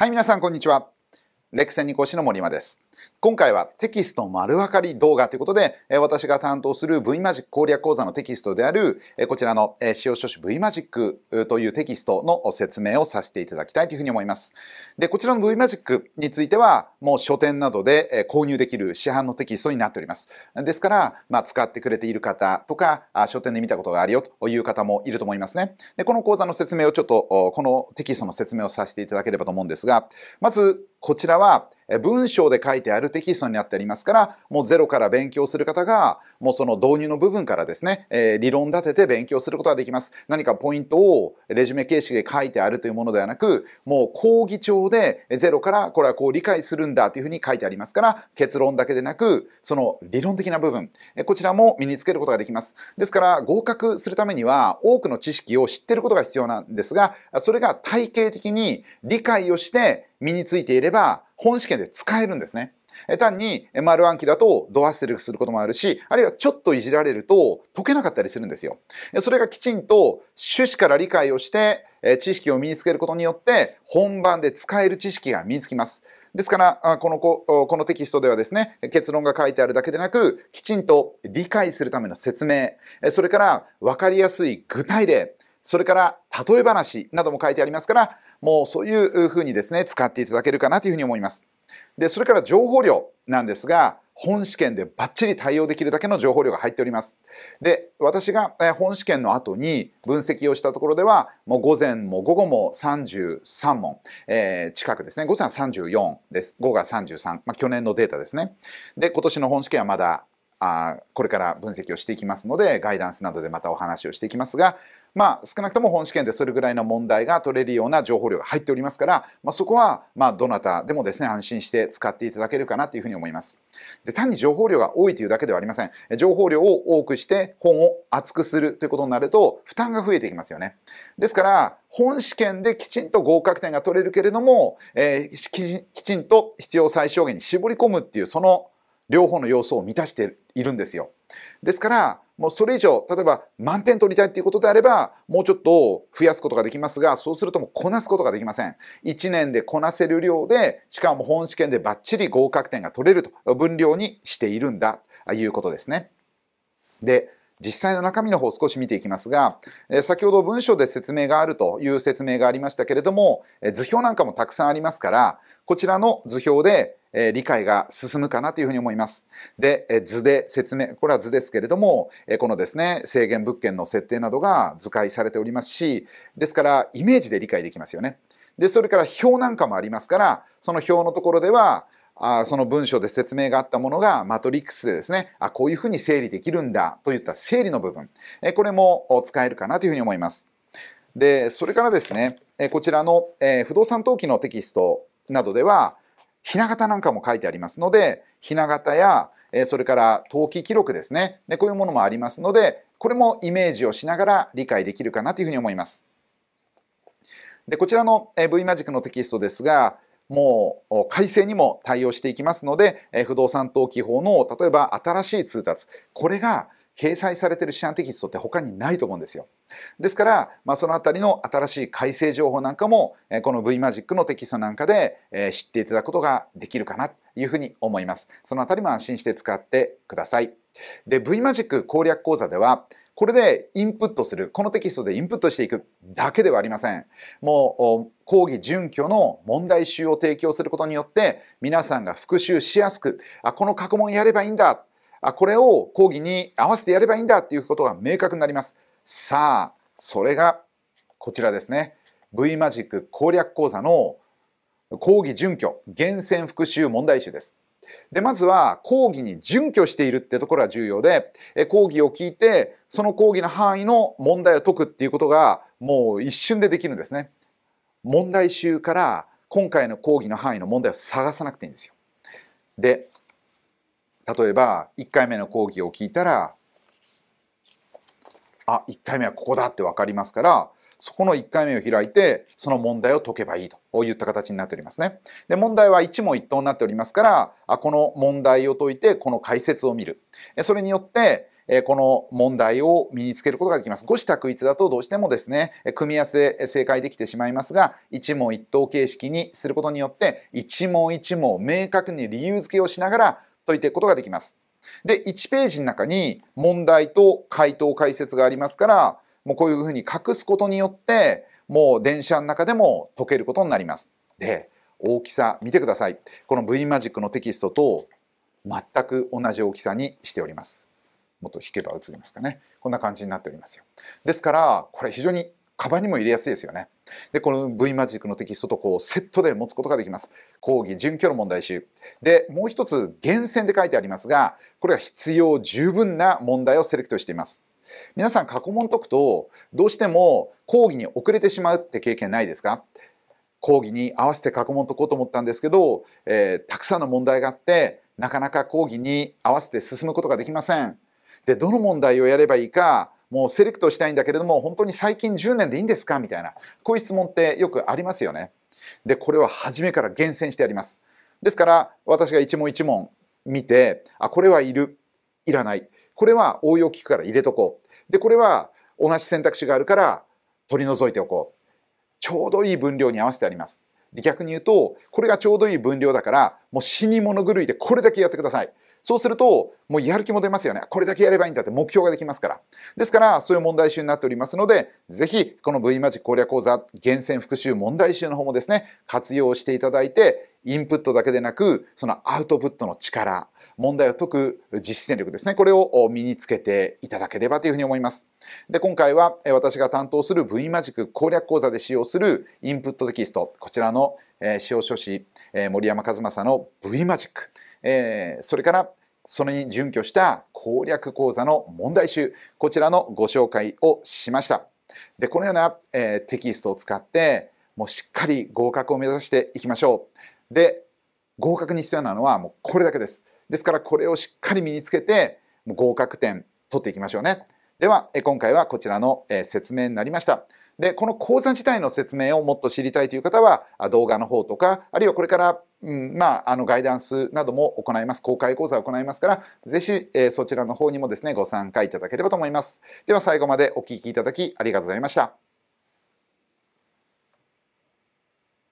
はい、皆さん、こんにちは。レクセンに講師の森間です。今回はテキスト丸分かり動画ということで、私が担当する V マジック攻略講座のテキストである、こちらの使用書士 V マジックというテキストの説明をさせていただきたいというふうに思います。で、こちらの V マジックについては、もう書店などで購入できる市販のテキストになっております。ですから、まあ、使ってくれている方とか、書店で見たことがあるよという方もいると思いますね。で、この講座の説明をちょっと、このテキストの説明をさせていただければと思うんですが、まず、こちらは、文章で書いてあるテキストになってありますから、もうゼロから勉強する方が、もうその導入の部分からですね、えー、理論立てて勉強することができます。何かポイントをレジュメ形式で書いてあるというものではなく、もう講義帳でゼロからこれはこう理解するんだというふうに書いてありますから、結論だけでなく、その理論的な部分、こちらも身につけることができます。ですから、合格するためには多くの知識を知ってることが必要なんですが、それが体系的に理解をして、身についていれば本試験で使えるんですね。単に丸暗記だとドアステルすることもあるし、あるいはちょっといじられると解けなかったりするんですよ。それがきちんと趣旨から理解をして、知識を身につけることによって本番で使える知識が身につきます。ですから、このこのテキストではですね、結論が書いてあるだけでなく、きちんと理解するための説明、それから分かりやすい具体例、それから例え話なども書いてありますから、もうそういうふうにですね、使っていただけるかなというふうに思います。で、それから情報量なんですが、本試験でバッチリ対応できるだけの情報量が入っております。で、私が本試験の後に分析をしたところでは、もう午前も午後も33問、えー、近くですね、午前は34です。午後が33、まあ、去年のデータですね。で、今年の本試験はまだあこれから分析をしていきますのでガイダンスなどでまたお話をしていきますがまあ少なくとも本試験でそれぐらいの問題が取れるような情報量が入っておりますから、まあ、そこはまどなたでもですね安心して使っていただけるかなというふうに思いますで単に情報量が多いというだけではありません情報量を多くして本を厚くするということになると負担が増えていきますよねですから本試験できちんと合格点が取れるけれども、えー、きちんと必要最小限に絞り込むっていうその両方の要素を満たしているんですよ。ですから、もうそれ以上、例えば満点取りたいっていうことであれば、もうちょっと増やすことができますが、そうするともうこなすことができません。1年でこなせる量で、しかも本試験でバッチリ合格点が取れると、分量にしているんだ、ということですね。で、実際の中身の方を少し見ていきますが、え先ほど文章で説明があるという説明がありましたけれども、え図表なんかもたくさんありますからこちらの図表でえ理解が進むかなというふうに思います。で、え図で説明、これは図ですけれども、えこのですね、制限物件の設定などが図解されておりますし、ですからイメージで理解できますよね。で、それから表なんかもありますから、その表のところでは、あその文章で説明があったものがマトリックスでですね、あこういうふうに整理できるんだといった整理の部分、えこれも使えるかなというふうに思います。で、それからですね、えこちらの、え不動産登記のテキストなどでは、ひな形なんかも書いてありますので、ひな形や、えそれから登記記録ですねで、こういうものもありますので、これもイメージをしながら理解できるかなというふうに思います。でこちらの V マジックのテキストですが、もう改正にも対応していきますので、え不動産登記法の例えば新しい通達、これが掲載されてる市販テキストって他にないと思うんですよ。ですから、まあ、そのあたりの新しい改正情報なんかも、えこの V マジックのテキストなんかで、え知っていただくことができるかなというふうに思います。そのあたりも安心して使ってください。で、V マジック攻略講座では、これでインプットする。このテキストでインプットしていくだけではありません。もう、講義準拠の問題集を提供することによって、皆さんが復習しやすく、あ、この過去問やればいいんだ。あ、これを講義に合わせてやればいいんだっていうことが明確になります。さあ、それがこちらですね。V マジック攻略講座の講義準拠、厳選復習問題集です。で、まずは講義に準拠しているってところが重要で、講義を聞いて、その講義の範囲の問題を解くっていうことがもう一瞬でできるんですね。問題集から今回の講義の範囲の問題を探さなくていいんですよ。で例えば1回目の講義を聞いたらあ1回目はここだって分かりますからそこの1回目を開いてその問題を解けばいいといった形になっておりますね。で問題は一問一答になっておりますからあこの問題を解いてこの解説を見るそれによってえこの問題を身につけることができます。五子択一だとどうしてもですね、組み合わせで正解できてしまいますが、一問一答形式にすることによって、一問一問明確に理由付けをしながら解いていくことができます。で、1ページの中に問題と回答解説がありますから、もうこういうふうに隠すことによって、もう電車の中でも解けることになります。で、大きさ見てください。この V マジックのテキストと全く同じ大きさにしております。もっと引けば映りますかね。こんな感じになっておりますよ。ですから、これ非常にカバンにも入れやすいですよね。で、この V マジックのテキストとこうセットで持つことができます。講義、準拠の問題集。で、もう一つ、厳選で書いてありますが、これは必要十分な問題をセレクトしています。皆さん、過去問解くと、どうしても講義に遅れてしまうって経験ないですか講義に合わせて過去問解こうと思ったんですけど、えー、たくさんの問題があって、なかなか講義に合わせて進むことができません。でどの問題をやればいいかもうセレクトしたいんだけれども本当に最近10年でいいんですかみたいなこういう質問ってよくありますよね。でこれは初めから厳選してあります。ですから私が一問一問見てあこれはいるいらないこれは応用聞くから入れとこうでこれは同じ選択肢があるから取り除いておこうちょうどいい分量に合わせてあります。で逆に言うとこれがちょうどいい分量だからもう死に物狂いでこれだけやってくださいそうすると、もうやる気も出ますよね。これだけやればいいんだって目標ができますから。ですから、そういう問題集になっておりますので、ぜひ、この V マジック攻略講座、厳選復習問題集の方もですね、活用していただいて、インプットだけでなく、そのアウトプットの力、問題を解く実践力ですね。これを身につけていただければというふうに思います。で、今回は私が担当する V マジック攻略講座で使用するインプットテキスト、こちらの使用書士、森山和正の V マジック。えー、それからそれに準拠した攻略講座の問題集、こちらのご紹介をしました。で、このような、えー、テキストを使って、もうしっかり合格を目指していきましょう。で、合格に必要なのはもうこれだけです。ですからこれをしっかり身につけて、もう合格点取っていきましょうね。では、今回はこちらの説明になりました。で、この講座自体の説明をもっと知りたいという方は、動画の方とか、あるいはこれから、うん、まあ、あの、ガイダンスなども行います。公開講座を行いますから、ぜひ、えー、そちらの方にもですね、ご参加いただければと思います。では、最後までお聴きいただきありがとうございました。